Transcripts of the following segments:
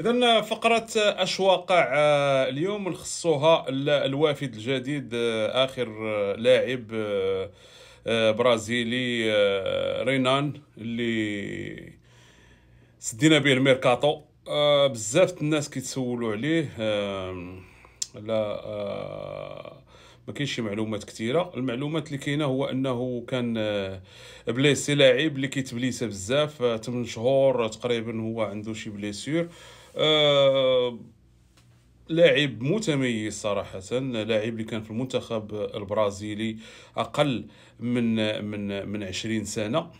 اذا فقره اشواق آه، اليوم نخصوها الوافد الجديد آه، اخر آه، لاعب برازيلي رينان اللي سدينا به الميركاتو بزاف الناس كيتسولوا عليه لا ما كاينش شي معلومات كثيره المعلومات اللي كاينه هو انه كان بليسي لاعب اللي كيتبليسه بزاف 8 شهور تقريبا هو عنده شي بليسير آه لاعب متميز صراحة لاعب اللي كان في المنتخب البرازيلي أقل من من من عشرين سنة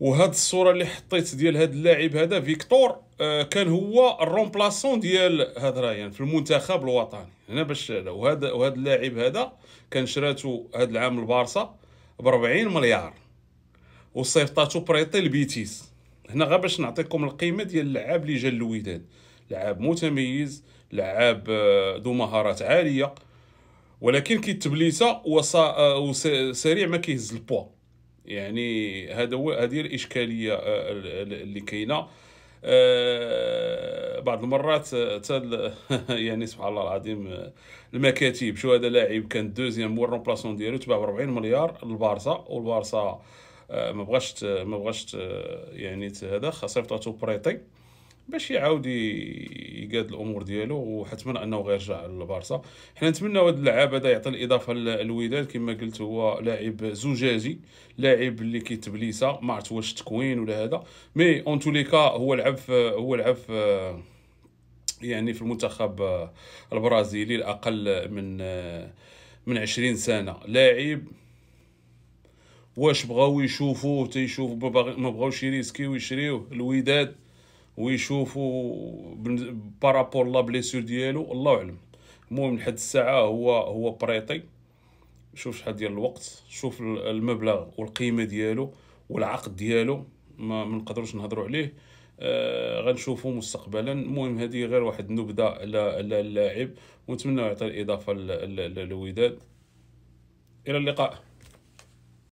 وهاد الصورة اللي حطيت ديال هاد اللاعب هذا فيكتور آه، كان هو الرومبلاسون ديال هاد رايان في المنتخب الوطني هنا باش وهذا وهاد اللاعب هذا كان شراتو هاد العام البارسا ب 40 مليار وصيفطاتو بريطي لبيتيس هنا غير باش نعطيكم القيمه ديال اللعاب اللي جا للوداد لعاب متميز لعاب آه، ذو مهارات عاليه ولكن كيتبليسا آه، وسريع ما كيهز البوا يعني هذا هو هذه الاشكاليه آه، اللي كاينه بعض المرات حتى يعني سبحان الله العظيم المكاتب شو هذا لاعب كان دوزيام مور رومبلاسون ديالو تباع ب 40 مليار للبارسا والبارسا ما بغاش ما بغاش يعني هذا خاص يفطاتو بريطي باش يعاود يقاد الامور ديالو وحتما انه غيرجع للبارسا حنا نتمناو هذا اللاعب هذا يعطي الاضافه للوداد كما قلت هو لاعب زجاجي لاعب اللي كيتبليسا ما عرفت واش تكوين ولا هذا مي اون تو ليكا هو لعب هو لعب يعني في المنتخب البرازيلي الاقل من من 20 سنه لاعب واش بغاو يشوفوه تيشوفوا ما بغاوش يريسكيو يشريوه الوداد ويشوفوا بارابور لا بليسور ديالو الله اعلم المهم لحد الساعه هو هو بريطي شوف شحال ديال الوقت شوف المبلغ والقيمه ديالو والعقد ديالو ما منقدروش نهضروا عليه آه غنشوفوا مستقبلا المهم هذه غير واحد نبذه على على اللاعب ونتمنى يعطي الاضافه للوداد الى اللقاء